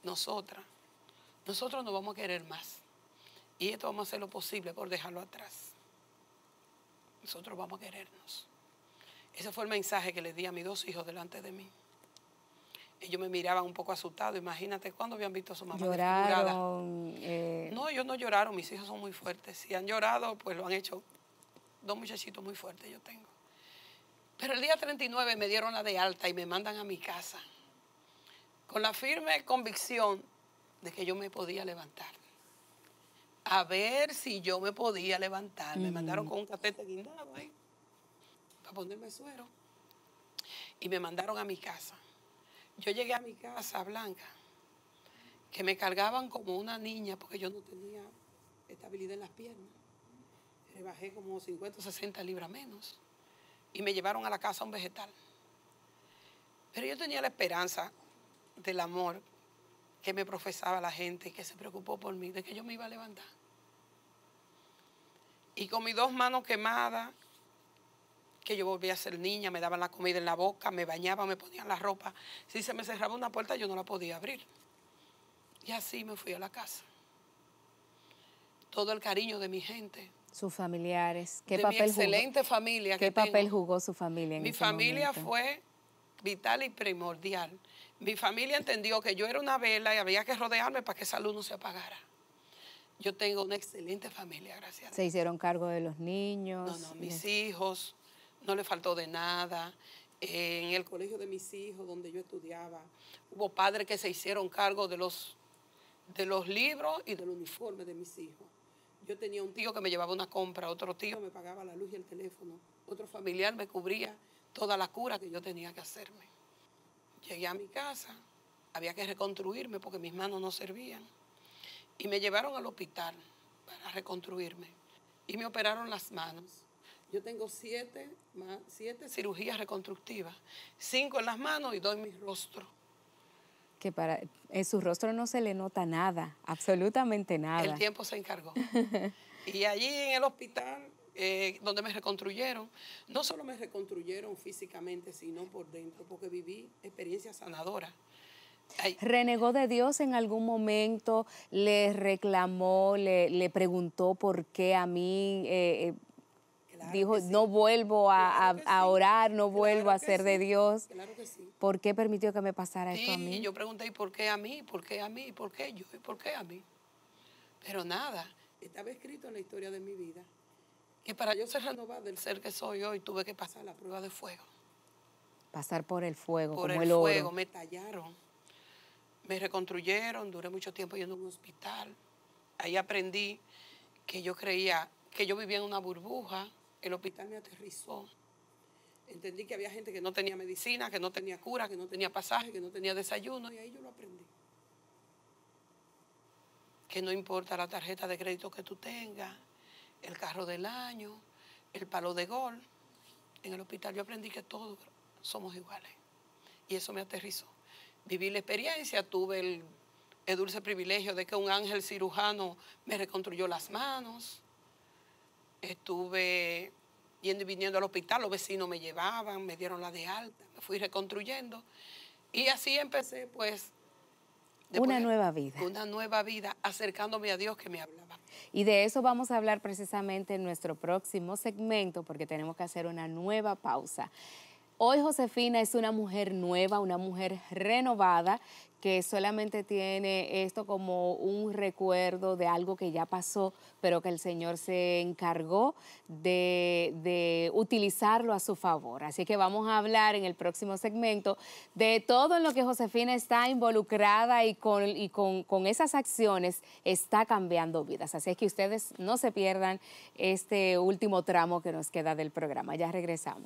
nosotras, nosotros no vamos a querer más. Y esto vamos a hacer lo posible por dejarlo atrás. Nosotros vamos a querernos. Ese fue el mensaje que le di a mis dos hijos delante de mí. Ellos me miraban un poco asustado. Imagínate cuándo habían visto a su mamá. Lloraron. Eh. No, ellos no lloraron. Mis hijos son muy fuertes. Si han llorado, pues lo han hecho. Dos muchachitos muy fuertes yo tengo. Pero el día 39 me dieron la de alta y me mandan a mi casa con la firme convicción de que yo me podía levantar. A ver si yo me podía levantar. Me mandaron con un catete guindado ahí para ponerme suero. Y me mandaron a mi casa. Yo llegué a mi casa blanca, que me cargaban como una niña porque yo no tenía estabilidad en las piernas. bajé como 50 o 60 libras menos y me llevaron a la casa un vegetal. Pero yo tenía la esperanza del amor que me profesaba la gente, que se preocupó por mí, de que yo me iba a levantar. Y con mis dos manos quemadas que yo volvía a ser niña, me daban la comida en la boca, me bañaba, me ponían la ropa. Si se me cerraba una puerta, yo no la podía abrir. Y así me fui a la casa. Todo el cariño de mi gente. Sus familiares. ¿Qué de papel excelente familia. ¿Qué papel jugó su familia en Mi familia fue vital y primordial. Mi familia entendió que yo era una vela y había que rodearme para que esa luz no se apagara. Yo tengo una excelente familia, gracias. ¿Se hicieron cargo de los niños? No, no, mis este hijos, no le faltó de nada. En el colegio de mis hijos, donde yo estudiaba, hubo padres que se hicieron cargo de los, de los libros y del uniforme de mis hijos. Yo tenía un tío que me llevaba una compra, otro tío me pagaba la luz y el teléfono, otro familiar me cubría toda la cura que yo tenía que hacerme. Llegué a mi casa, había que reconstruirme porque mis manos no servían. Y me llevaron al hospital para reconstruirme. Y me operaron las manos. Yo tengo siete, siete cirugías reconstructivas, cinco en las manos y dos en mi rostro. Que para en su rostro no se le nota nada, absolutamente nada. El tiempo se encargó. y allí en el hospital eh, donde me reconstruyeron, no solo me reconstruyeron físicamente, sino por dentro, porque viví experiencias sanadoras. ¿Renegó de Dios en algún momento? ¿Le reclamó? ¿Le, preguntó por qué a mí? Eh, eh, dijo, no vuelvo a, orar, no vuelvo a ser de Dios. Que ¿Por qué permitió que me pasara esto a mí? Yo pregunté, ¿y por qué a mí? ¿Por qué a mí? ¿Por qué yo? ¿Y por qué a mí? Pero nada. Estaba escrito en la historia de mi vida que para yo ser renovada del ser que soy hoy tuve que pasar la prueba de fuego. Pasar por el fuego, como el, fuego, me tallaron, me reconstruyeron, duré mucho tiempo yendo a un hospital. Ahí aprendí que yo creía que yo vivía en una burbuja, el hospital me aterrizó. Entendí que había gente que no tenía medicina, que no tenía cura, que no tenía pasaje, que no tenía desayuno, y ahí yo lo aprendí. Que no importa la tarjeta de crédito que tú tengas, el carro del año, el palo de gol. En el hospital yo aprendí que todos somos iguales. Y eso me aterrizó. Viví la experiencia, tuve el, el dulce privilegio de que un ángel cirujano me reconstruyó las manos estuve yendo y viniendo al hospital, los vecinos me llevaban, me dieron la de alta, me fui reconstruyendo y así empecé pues una nueva vida. Una nueva vida, acercándome a Dios que me hablaba. Y de eso vamos a hablar precisamente en nuestro próximo segmento, porque tenemos que hacer una nueva pausa. Hoy Josefina es una mujer nueva, una mujer renovada que solamente tiene esto como un recuerdo de algo que ya pasó, pero que el Señor se encargó de, utilizarlo a su favor. Así que vamos a hablar en el próximo segmento de todo en lo que Josefina está involucrada y con, con esas acciones está cambiando vidas. Así es que ustedes no se pierdan este último tramo que nos queda del programa. Ya regresamos.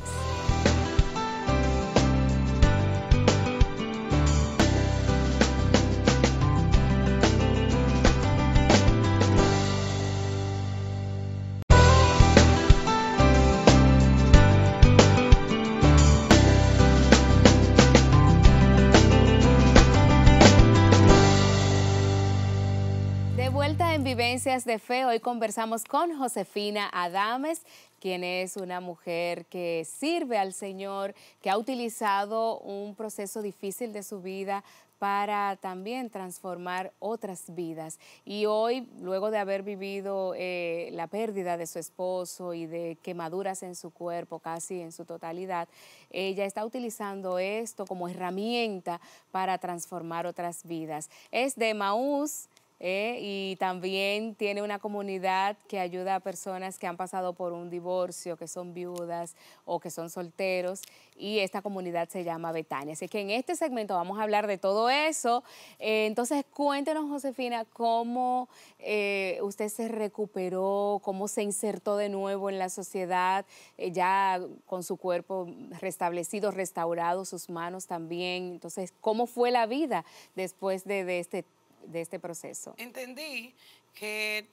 Vivencias de Fe. Hoy conversamos con Josefina Adames, quien es una mujer que sirve al Señor, que ha utilizado un proceso difícil de su vida para también transformar otras vidas. Y hoy, luego de haber vivido eh, la pérdida de su esposo y de quemaduras en su cuerpo, casi en su totalidad, ella está utilizando esto como herramienta para transformar otras vidas. Es de Maús eh, y también tiene una comunidad que ayuda a personas que han pasado por un divorcio, que son viudas o que son solteros y esta comunidad se llama Betania. Así que en este segmento vamos a hablar de todo eso. Eh, entonces cuéntenos, Josefina, cómo eh, usted se recuperó, cómo se insertó de nuevo en la sociedad, ya con su cuerpo restablecido, restaurado, sus manos también. Entonces, ¿cómo fue la vida después de, este este de este proceso? Entendí que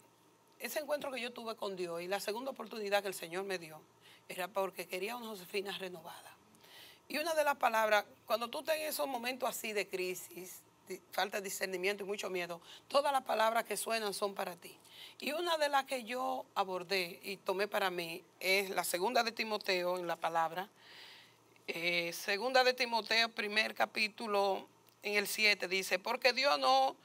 ese encuentro que yo tuve con Dios y la segunda oportunidad que el Señor me dio era porque quería una Josefina renovada. Y una de las palabras, cuando tú estás en esos momentos así de crisis, falta de discernimiento y mucho miedo, todas las palabras que suenan son para ti. Y una de las que yo abordé y tomé para mí es la segunda de Timoteo en la palabra. Eh, segunda de Timoteo, primer capítulo, en el 7, dice, porque Dios no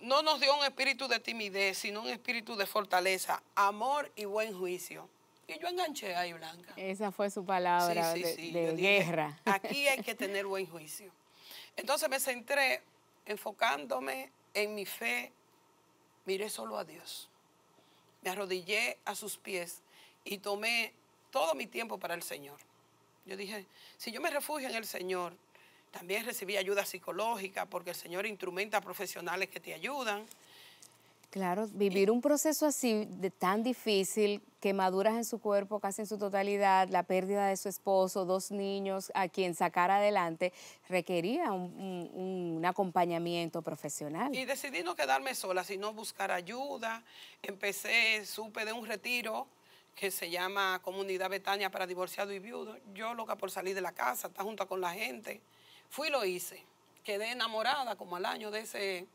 no nos dio un espíritu de timidez, sino un espíritu de fortaleza, amor y buen juicio. Y yo enganché ahí, Blanca. Esa fue su palabra de, guerra. aquí hay que tener buen juicio. Entonces me centré enfocándome en mi fe, miré solo a Dios. Me arrodillé a sus pies y tomé todo mi tiempo para el Señor. Yo dije, si yo me refugio en el Señor, también recibí ayuda psicológica porque el Señor instrumenta profesionales que te ayudan. Claro, vivir un proceso así de tan difícil, quemaduras en su cuerpo casi en su totalidad, la pérdida de su esposo, dos niños a quien sacar adelante, requería un, acompañamiento profesional. Y decidí no quedarme sola, sino buscar ayuda. Empecé, supe de un retiro que se llama Comunidad Betania para Divorciados y Viudos. Yo loca por salir de la casa, estar junto con la gente. Fui y lo hice. Quedé enamorada como al año de ese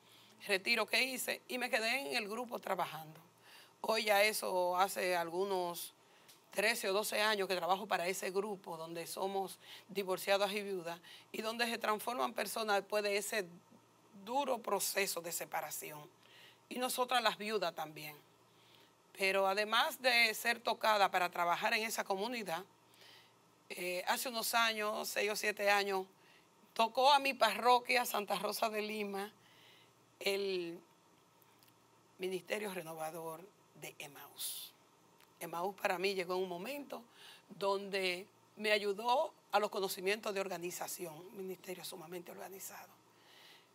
retiro que hice y me quedé en el grupo trabajando. Hoy ya eso hace algunos 13 o 12 años que trabajo para ese grupo donde somos divorciados y viudas y donde se transforman personas después de ese duro proceso de separación. Y nosotras las viudas también. Pero además de ser tocada para trabajar en esa comunidad, eh, hace unos años, 6 o 7 años, tocó a mi parroquia Santa Rosa de Lima el Ministerio Renovador de Emaús. Emaús para mí llegó en un momento donde me ayudó a los conocimientos de organización, un ministerio sumamente organizado.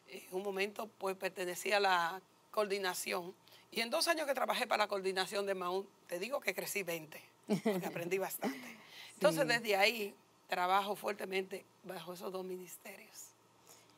Eh, en un momento pues pertenecía a la coordinación y en dos años que trabajé para la coordinación de Emaús, te digo que crecí 20, porque aprendí bastante. Entonces desde ahí trabajo fuertemente bajo esos dos ministerios.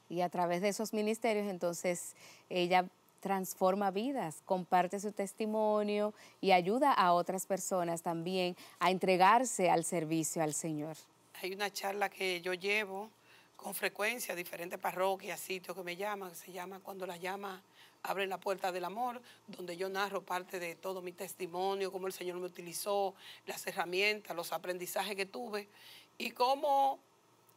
Y a través de esos ministerios, entonces, ella transforma vidas, comparte su testimonio y ayuda a otras personas también a entregarse al servicio al Señor. Hay una charla que yo llevo con frecuencia a diferentes parroquias, sitios que me llaman, se llama cuando las llama abre la puerta del amor, donde yo narro parte de todo mi testimonio, cómo el Señor me utilizó, las herramientas, los aprendizajes que tuve y cómo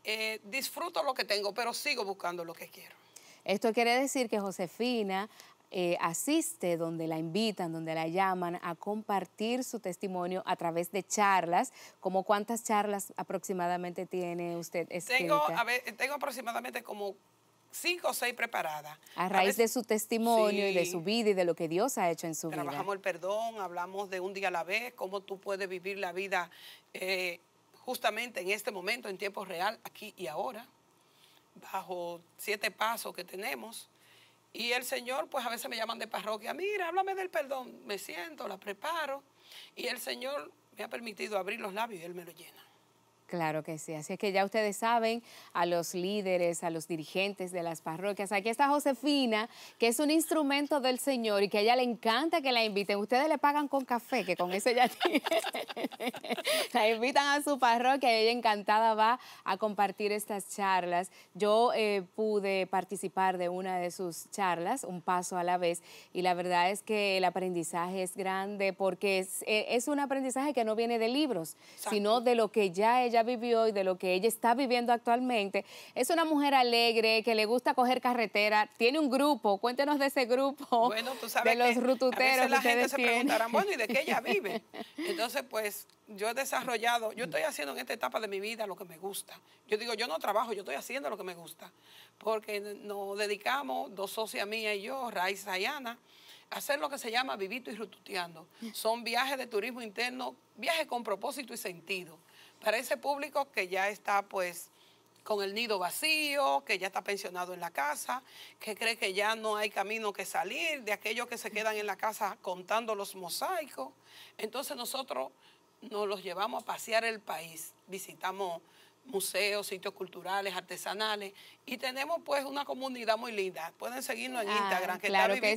eh, disfruto lo que tengo, pero sigo buscando lo que quiero. Esto quiere decir que Josefina eh, asiste donde la invitan, donde la llaman a compartir su testimonio a través de charlas. ¿Cómo cuántas charlas aproximadamente tiene usted? Tengo, a tengo aproximadamente como cinco o seis preparadas. A raíz de su testimonio y de su vida y de lo que Dios ha hecho en su vida. Trabajamos el perdón, hablamos de un día a la vez, cómo tú puedes vivir la vida eh, justamente en este momento, en tiempo real, aquí y ahora, bajo siete pasos que tenemos. Y el Señor, pues a veces me llaman de parroquia, mira, háblame del perdón. Me siento, la preparo. Y el Señor me ha permitido abrir los labios y Él me lo llena. Claro que sí, así es que ya ustedes saben a los líderes, a los dirigentes de las parroquias. Aquí está Josefina, que es un instrumento del Señor y que a ella le encanta que la inviten. Ustedes le pagan con café, que con eso ya tiene. la invitan a su parroquia y ella encantada va a compartir estas charlas. Yo eh, pude participar de una de sus charlas, un paso a la vez, y la verdad es que el aprendizaje es grande porque es, eh, un aprendizaje que no viene de libros, sino de lo que ya ella vivió y de lo que ella está viviendo actualmente. Es una mujer alegre, que le gusta coger carretera, tiene un grupo, cuéntenos de ese grupo bueno, tú sabes de los que rututeros. la gente se preguntará, bueno, ¿y de qué ella vive? Entonces, pues yo he desarrollado, yo estoy haciendo en esta etapa de mi vida lo que me gusta. Yo digo, yo no trabajo, yo estoy haciendo lo que me gusta, porque nos dedicamos, dos socias mías y yo, Raiza Ayana, a hacer lo que se llama vivito y rututeando. Mm. Son viajes de turismo interno, viajes con propósito y sentido para ese público que ya está pues con el nido vacío, que ya está pensionado en la casa, que cree que ya no hay camino que salir, de aquellos que se quedan en la casa contando los mosaicos. Entonces nosotros nos los llevamos a pasear el país, visitamos museos, sitios culturales, artesanales y tenemos pues una comunidad muy linda. Pueden seguirnos en ah, Instagram que claro está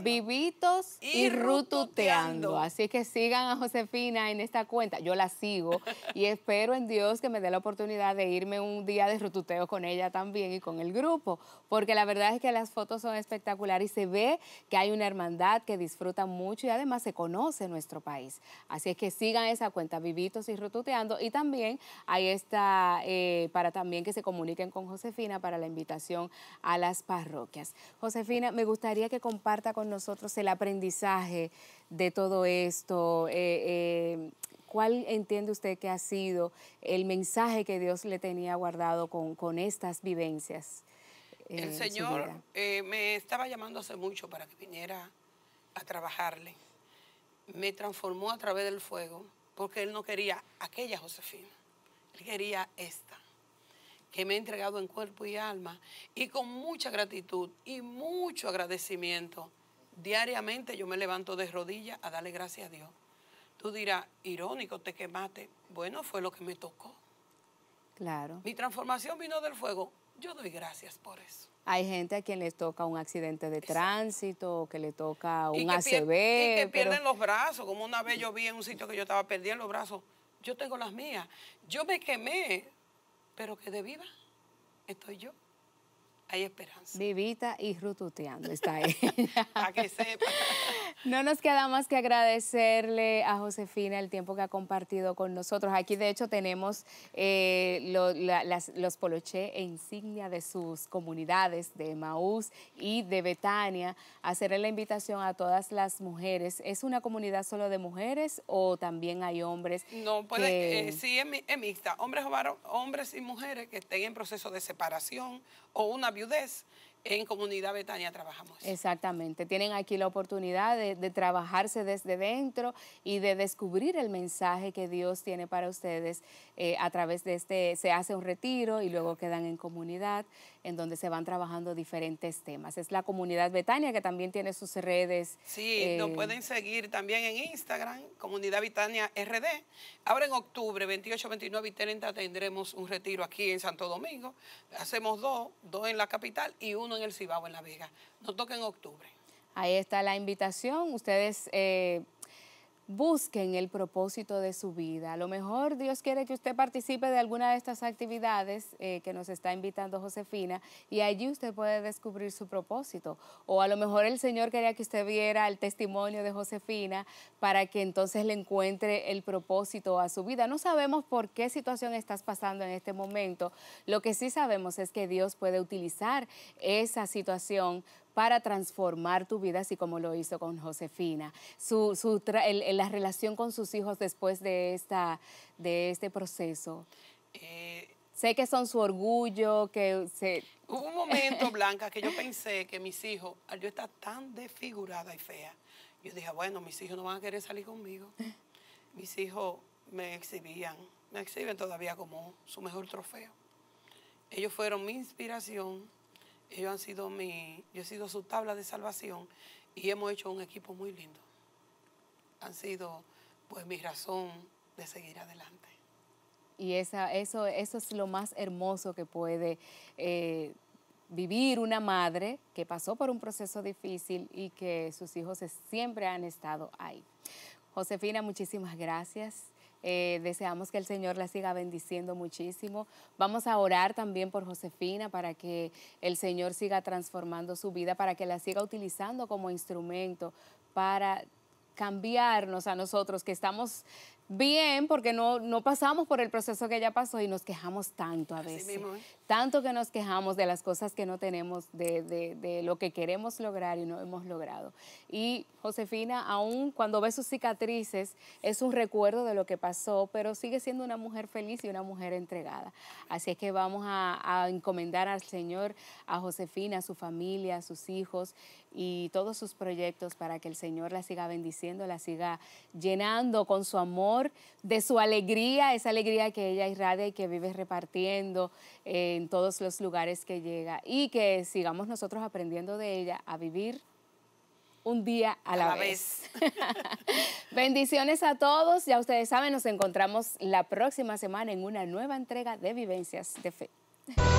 Vivitos y, rututeando. Así que sigan a Josefina en esta cuenta. Yo la sigo y espero en Dios que me dé la oportunidad de irme un día de rututeo con ella también y con el grupo, porque la verdad es que las fotos son espectaculares y se ve que hay una hermandad que disfruta mucho y además se conoce nuestro país. Así es que sigan esa cuenta Vivitos y Rututeando y también ahí está eh, para, también que se comuniquen con Josefina para la invitación a las parroquias. Josefina, me gustaría que comparta con nosotros el aprendizaje de todo esto. Eh, eh, ¿Cuál entiende usted que ha sido el mensaje que Dios le tenía guardado con, estas vivencias? el Señor me estaba llamando hace mucho para que viniera a trabajarle. Me transformó a través del fuego porque Él no quería aquella Josefina quería esta, que me he entregado en cuerpo y alma, y con mucha gratitud y mucho agradecimiento, diariamente yo me levanto de rodillas a darle gracias a Dios. Tú dirás, irónico, te quemaste. Bueno, fue lo que me tocó. Claro. Mi transformación vino del fuego. Yo doy gracias por eso. Hay gente a quien les toca un accidente de tránsito, que le toca un y que y que pierden los brazos, como una vez yo vi en un sitio que yo estaba perdiendo los brazos yo tengo las mías. Yo me quemé, pero que de viva estoy yo. Hay esperanza. Vivita y rututeando está ahí. Para que sepa. No nos queda más que agradecerle a Josefina el tiempo que ha compartido con nosotros. Aquí, de hecho, tenemos eh, los poloché e insignia de sus comunidades, de Maús y de Betania. Hacerle la invitación a todas las mujeres. ¿Es una comunidad solo de mujeres o también hay hombres? No, puede, eh, sí, es, mixta. Hombres, hombres y mujeres que estén en proceso de separación o una viudez en Comunidad Betania trabajamos. Exactamente, tienen aquí la oportunidad de, trabajarse desde dentro y de descubrir el mensaje que Dios tiene para ustedes eh, a través de este, se hace un retiro y luego quedan en comunidad en donde se van trabajando diferentes temas. Es la Comunidad Betania que también tiene sus redes. Sí, eh, nos pueden seguir también en Instagram, Comunidad Betania RD. Ahora en octubre, 28, 29 y 30 tendremos un retiro aquí en Santo Domingo. Hacemos dos, dos en la capital y uno en el Cibao, en La Vega. Nos toca en octubre. Ahí está la invitación. Ustedes eh, busquen el propósito de su vida. A lo mejor Dios quiere que usted participe de alguna de estas actividades eh, que nos está invitando Josefina y allí usted puede descubrir su propósito. O a lo mejor el Señor quería que usted viera el testimonio de Josefina para que entonces le encuentre el propósito a su vida. No sabemos por qué situación estás pasando en este momento. Lo que sí sabemos es que Dios puede utilizar esa situación para transformar tu vida, así como lo hizo con Josefina. Su, su la relación con sus hijos después de, esta, de este proceso. Eh, sé que son su orgullo, que se... Hubo un momento, Blanca, que yo pensé que mis hijos, yo estaba tan desfigurada y fea, yo dije, ah, bueno, mis hijos no van a querer salir conmigo. Mis hijos me exhibían, me exhiben todavía como su mejor trofeo. Ellos fueron mi inspiración ellos han sido mi, yo he sido su tabla de salvación y hemos hecho un equipo muy lindo. Han sido pues mi razón de seguir adelante. Y eso, eso es lo más hermoso que puede eh, vivir una madre que pasó por un proceso difícil y que sus hijos siempre han estado ahí. Josefina, muchísimas gracias. Eh, deseamos que el Señor la siga bendiciendo muchísimo. Vamos a orar también por Josefina para que el Señor siga transformando su vida, para que la siga utilizando como instrumento para cambiarnos a nosotros que estamos Bien, porque no, no pasamos por el proceso que ya pasó y nos quejamos tanto a veces. Tanto que nos quejamos de las cosas que no tenemos, de, lo que queremos lograr y no hemos logrado. Y Josefina, aún cuando ve sus cicatrices, es un recuerdo de lo que pasó, pero sigue siendo una mujer feliz y una mujer entregada. Así es que vamos a encomendar al Señor, a Josefina, a su familia, a sus hijos, y todos sus proyectos para que el Señor la siga bendiciendo, la siga llenando con su amor, de su alegría, esa alegría que ella irradia y que vive repartiendo eh, en todos los lugares que llega y que sigamos nosotros aprendiendo de ella a vivir un día a la, vez. Bendiciones a todos. Ya ustedes saben, nos encontramos la próxima semana en una nueva entrega de Vivencias de Fe.